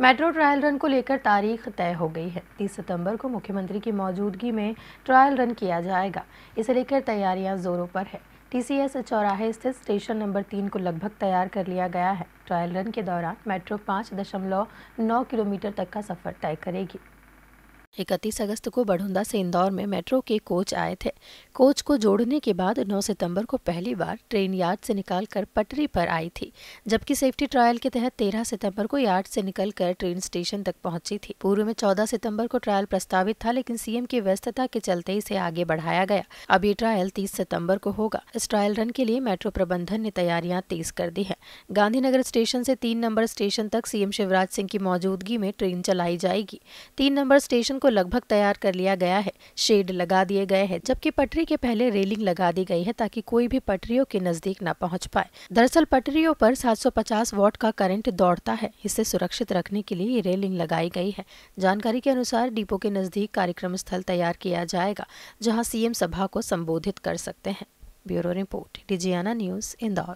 metro trial run को लेकर तारीख तय हो गई है तीस सितंबर को मुख्यमंत्री की मौजूदगी में ट्रायल रन किया जाएगा इसे लेकर तैयारियां जोरों पर है टीसीएस चौराहे स्थित स्टेशन नंबर तीन को लगभग तैयार कर लिया गया है ट्रायल रन के दौरान मेट्रो पाँच दशमलव नौ किलोमीटर तक का सफर तय करेगी इकतीस अगस्त को बढ़ुंदा से इंदौर में मेट्रो के कोच आए थे कोच को जोड़ने के बाद 9 सितंबर को पहली बार ट्रेन यार्ड से निकालकर पटरी पर आई थी जबकि सेफ्टी ट्रायल के तहत 13 सितंबर को यार्ड से निकलकर ट्रेन स्टेशन तक पहुंची थी पूर्व में 14 सितंबर को ट्रायल प्रस्तावित था लेकिन सीएम की व्यस्तता के चलते इसे आगे बढ़ाया गया अब ये ट्रायल तीस सितम्बर को होगा इस ट्रायल रन के लिए मेट्रो प्रबंधन ने तैयारियां तेज कर दी है गांधीनगर स्टेशन से तीन नंबर स्टेशन तक सीएम शिवराज सिंह की मौजूदगी में ट्रेन चलाई जाएगी तीन नंबर स्टेशन को लगभग तैयार कर लिया गया है शेड लगा दिए गए हैं जबकि पटरी के पहले रेलिंग लगा दी गई है ताकि कोई भी पटरियों के नजदीक न पहुंच पाए दरअसल पटरियों पर 750 वॉट का करंट दौड़ता है इसे सुरक्षित रखने के लिए ये रेलिंग लगाई गई है जानकारी के अनुसार डिपो के नजदीक कार्यक्रम स्थल तैयार किया जाएगा जहाँ सीएम सभा को संबोधित कर सकते हैं ब्यूरो रिपोर्ट डिजियाना न्यूज इंदौर